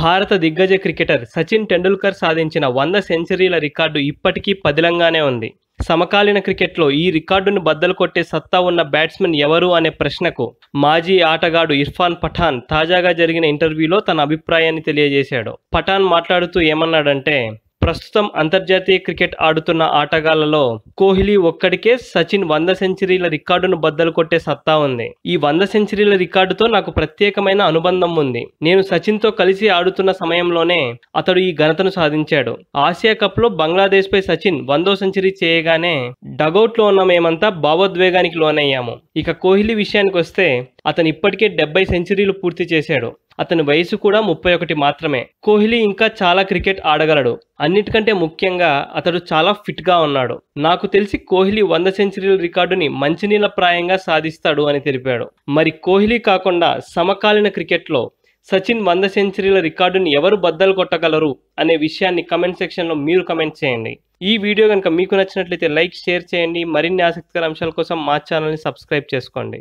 భారత దిగ్గజ క్రికెటర్ సచిన్ టెండూల్కర్ సాధించిన వంద సెంచరీల రికార్డు ఇప్పటికీ పదిలంగానే ఉంది సమకాలీన క్రికెట్లో ఈ రికార్డును బద్దలు కొట్టే సత్తా ఉన్న బ్యాట్స్మెన్ ఎవరు అనే ప్రశ్నకు మాజీ ఆటగాడు ఇర్ఫాన్ పఠాన్ తాజాగా జరిగిన ఇంటర్వ్యూలో తన అభిప్రాయాన్ని తెలియజేశాడు పఠాన్ మాట్లాడుతూ ఏమన్నాడంటే ప్రస్తుతం అంతర్జాతీయ క్రికెట్ ఆడుతున్న ఆటగాళ్లలో కోహ్లీ ఒక్కడికే సచిన్ వంద సెంచరీల రికార్డును బద్దలు కొట్టే సత్తా ఉంది ఈ వంద సెంచరీల రికార్డుతో నాకు ప్రత్యేకమైన అనుబంధం ఉంది నేను సచిన్తో కలిసి ఆడుతున్న సమయంలోనే అతడు ఈ ఘనతను సాధించాడు ఆసియా కప్లో బంగ్లాదేశ్పై సచిన్ వందో సెంచరీ చేయగానే డగౌట్లో ఉన్న మేమంతా భావోద్వేగానికి లోనయ్యాము ఇక కోహ్లీ విషయానికి వస్తే అతను ఇప్పటికే డెబ్బై సెంచరీలు పూర్తి చేశాడు అతని వయసు కూడా ముప్పై ఒకటి మాత్రమే కోహ్లీ ఇంకా చాలా క్రికెట్ ఆడగలడు అన్నిటికంటే ముఖ్యంగా అతడు చాలా ఫిట్గా ఉన్నాడు నాకు తెలిసి కోహ్లీ వంద సెంచరీల రికార్డుని ప్రాయంగా సాధిస్తాడు అని తెలిపాడు మరి కోహ్లీ కాకుండా సమకాలీన క్రికెట్లో సచిన్ వంద సెంచరీల రికార్డుని ఎవరు బద్దలు కొట్టగలరు అనే విషయాన్ని కమెంట్ సెక్షన్లో మీరు కమెంట్ చేయండి ఈ వీడియో కనుక మీకు నచ్చినట్లయితే లైక్ షేర్ చేయండి మరిన్ని ఆసక్తికర అంశాల కోసం మా ఛానల్ని సబ్స్క్రైబ్ చేసుకోండి